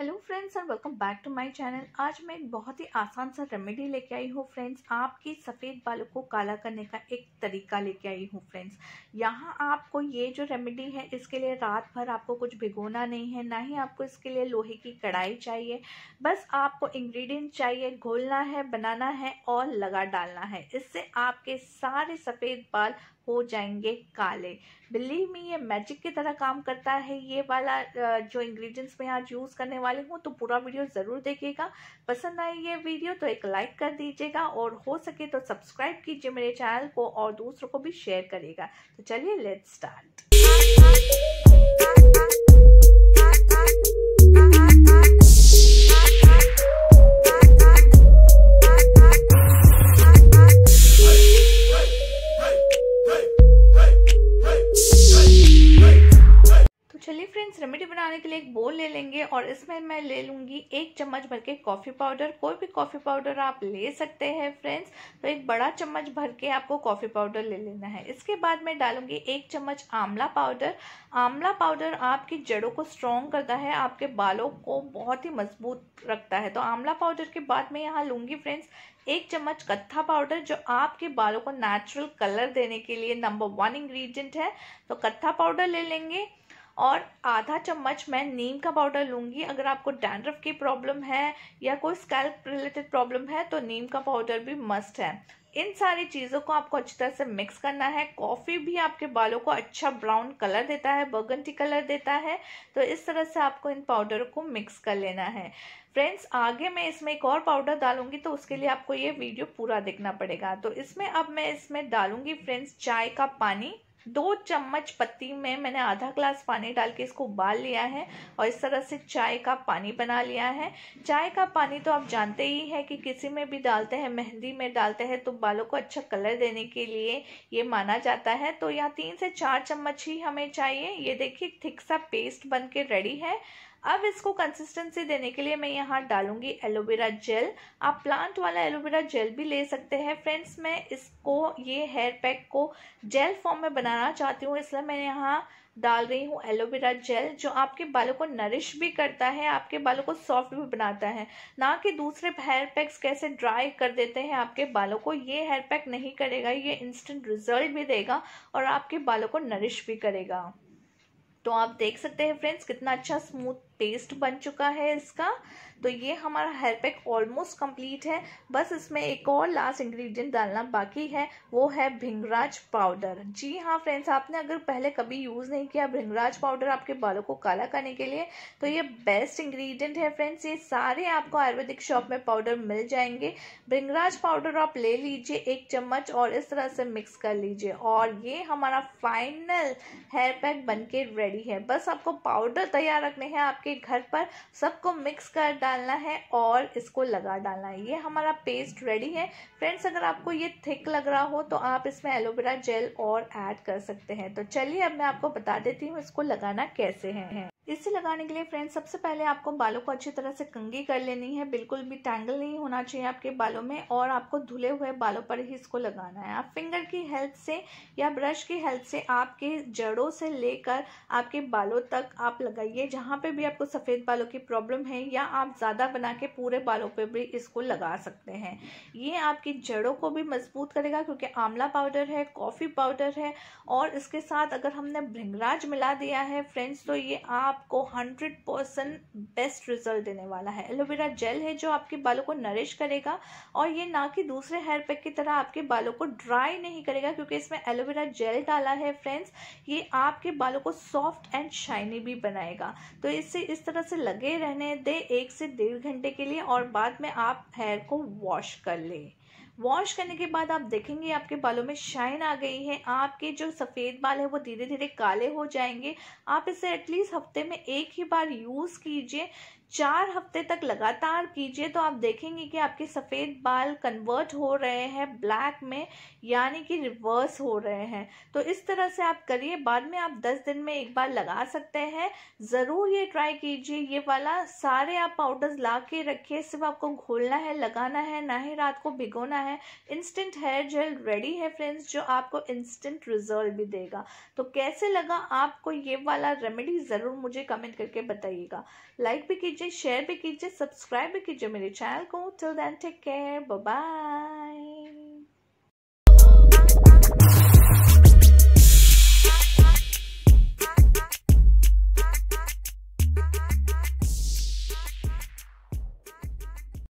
hello friends और welcome back to my channel आज मैं एक बहुत ही आसान सा रेमेडी लेके आई हूँ फ्रेंड्स आपके सफ़ेद बालों को काला करने का एक तरीका लेके आई हूँ फ्रेंड्स यहाँ आपको ये जो रेमेडी है इसके लिए रात भर आपको कुछ भिगोना नहीं है ना ही आपको इसके लिए लोहे की कढ़ाई चाहिए बस आपको इंग्रीडियंट चाहिए घोलना है बनाना है और लगा डालना है इससे आपके सारे सफ़ेद बाल हो जाएंगे काले बिल्ली में ये मैजिक की तरह काम करता है ये वाला जो इंग्रीडियंट्स मैं आज यूज़ करने वाली हूँ तो पूरा वीडियो ज़रूर देखिएगा पसंद आई ये वीडियो तो एक लाइक कर दीजिएगा और हो सके तो सब्सक्राइब कीजिए मेरे चैनल को और दूसरों को भी शेयर करिएगा तो चलिए लेट स्टार्ट बनाने के लिए एक बोल ले लेंगे और इसमें मैं ले लूँगी एक चम्मच भर के कॉफ़ी पाउडर कोई भी कॉफ़ी पाउडर आप ले सकते हैं फ्रेंड्स तो एक बड़ा चम्मच भर के आपको कॉफ़ी पाउडर ले लेना है इसके बाद मैं डालूंगी एक चम्मच आंवला पाउडर आंवला पाउडर आपकी जड़ों को स्ट्रॉन्ग करता है आपके बालों को बहुत ही मजबूत रखता है तो आंवला पाउडर के बाद मैं यहाँ लूँगी फ्रेंड्स एक चम्मच कत्था पाउडर जो आपके बालों को नेचुरल कलर देने के लिए नंबर वन इंग्रेडिएंट है तो कत्था पाउडर ले लेंगे और आधा चम्मच मैं नीम का पाउडर लूँगी अगर आपको डैंड्रफ की प्रॉब्लम है या कोई स्कैल्प रिलेटेड प्रॉब्लम है तो नीम का पाउडर भी मस्ट है इन सारी चीज़ों को आपको अच्छी तरह से मिक्स करना है कॉफ़ी भी आपके बालों को अच्छा ब्राउन कलर देता है बर्गंटी कलर देता है तो इस तरह से आपको इन पाउडर को मिक्स कर लेना है फ्रेंड्स आगे मैं इसमें एक और पाउडर डालूंगी तो उसके लिए आपको ये वीडियो पूरा देखना पड़ेगा तो इसमें अब मैं इसमें डालूंगी फ्रेंड्स चाय का पानी दो चम्मच पत्ती में मैंने आधा ग्लास पानी डाल के इसको उबाल लिया है और इस तरह से चाय का पानी बना लिया है चाय का पानी तो आप जानते ही है कि किसी में भी डालते हैं मेहंदी में डालते हैं तो बालों को अच्छा कलर देने के लिए ये माना जाता है तो यहाँ तीन से चार चम्मच ही हमें चाहिए ये देखिए थिक सा पेस्ट बन के रेडी है अब इसको कंसिस्टेंसी देने के लिए मैं यहाँ डालूंगी एलोवेरा जेल आप प्लांट वाला एलोवेरा जेल भी ले सकते हैं फ्रेंड्स मैं इसको ये हेयर पैक को जेल फॉर्म में बनाना चाहती हूँ इसलिए मैं यहाँ डाल रही हूँ एलोवेरा जेल जो आपके बालों को नरिश भी करता है आपके बालों को सॉफ्ट भी बनाता है ना कि दूसरे हेयर पैक्स कैसे ड्राई कर देते हैं आपके बालों को ये हेयर पैक नहीं करेगा ये इंस्टेंट रिजल्ट भी देगा और आपके बालों को नरिश भी करेगा तो आप देख सकते हैं फ्रेंड्स कितना अच्छा स्मूथ पेस्ट बन चुका है इसका तो ये हमारा हेयर पैक ऑलमोस्ट कंप्लीट है बस इसमें एक और लास्ट इंग्रेडिएंट डालना बाकी है वो है भिंगराज पाउडर जी हाँ फ्रेंड्स आपने अगर पहले कभी यूज़ नहीं किया भिंगराज पाउडर आपके बालों को काला करने के लिए तो ये बेस्ट इंग्रेडिएंट है फ्रेंड्स ये सारे आपको आयुर्वेदिक शॉप में पाउडर मिल जाएंगे भिंगराज पाउडर आप ले लीजिए एक चम्मच और इस तरह से मिक्स कर लीजिए और ये हमारा फाइनल हेयर पैक बन के रेडी है बस आपको पाउडर तैयार रखने हैं आपके आपके घर पर सबको मिक्स कर डालना है और इसको लगा डालना है ये हमारा पेस्ट रेडी है फ्रेंड्स अगर आपको ये थिक लग रहा हो तो आप इसमें एलोवेरा जेल और ऐड कर सकते हैं तो चलिए अब मैं आपको बता देती हूँ इसको लगाना कैसे है इसे लगाने के लिए फ्रेंड्स सबसे पहले आपको बालों को अच्छी तरह से कंगी कर लेनी है बिल्कुल भी टैंगल नहीं होना चाहिए आपके बालों में और आपको धुले हुए बालों पर ही इसको लगाना है आप फिंगर की हेल्प से या ब्रश की हेल्प से आपके जड़ों से लेकर आपके बालों तक आप लगाइए जहाँ पे भी आपको सफ़ेद बालों की प्रॉब्लम है या आप ज़्यादा बना के पूरे बालों पर भी इसको लगा सकते हैं ये आपकी जड़ों को भी मजबूत करेगा क्योंकि आंवला पाउडर है कॉफ़ी पाउडर है और इसके साथ अगर हमने भृंगराज मिला दिया है फ्रेंड्स तो ये आप आपको 100 परसेंट बेस्ट रिजल्ट देने वाला है एलोवेरा जेल है जो आपके बालों को नरिश करेगा और ये ना कि दूसरे हेयर पैक की तरह आपके बालों को ड्राई नहीं करेगा क्योंकि इसमें एलोवेरा जेल डाला है फ्रेंड्स ये आपके बालों को सॉफ्ट एंड शाइनी भी बनाएगा तो इससे इस तरह से लगे रहने दे एक से डेढ़ घंटे के लिए और बाद में आप हेयर को वॉश कर लें वॉश करने के बाद आप देखेंगे आपके बालों में शाइन आ गई है आपके जो सफ़ेद बाल है वो धीरे धीरे काले हो जाएंगे आप इसे एटलीस्ट हफ्ते में एक ही बार यूज़ कीजिए चार हफ्ते तक लगातार कीजिए तो आप देखेंगे कि आपके सफ़ेद बाल कन्वर्ट हो रहे हैं ब्लैक में यानी कि रिवर्स हो रहे हैं तो इस तरह से आप करिए बाद में आप 10 दिन में एक बार लगा सकते हैं ज़रूर ये ट्राई कीजिए ये वाला सारे आप पाउडर्स ला के रखिए सिर्फ आपको घोलना है लगाना है ना ही रात को भिगोना है इंस्टेंट हेयर जेल रेडी है फ्रेंड्स जो आपको इंस्टेंट रिजल्ट भी देगा तो कैसे लगा आपको ये वाला रेमेडी ज़रूर मुझे कमेंट करके बताइएगा लाइक भी कीजिए कीजिए शेयर भी कीजिए सब्सक्राइब भी कीजिए मेरे चैनल को till then take care bye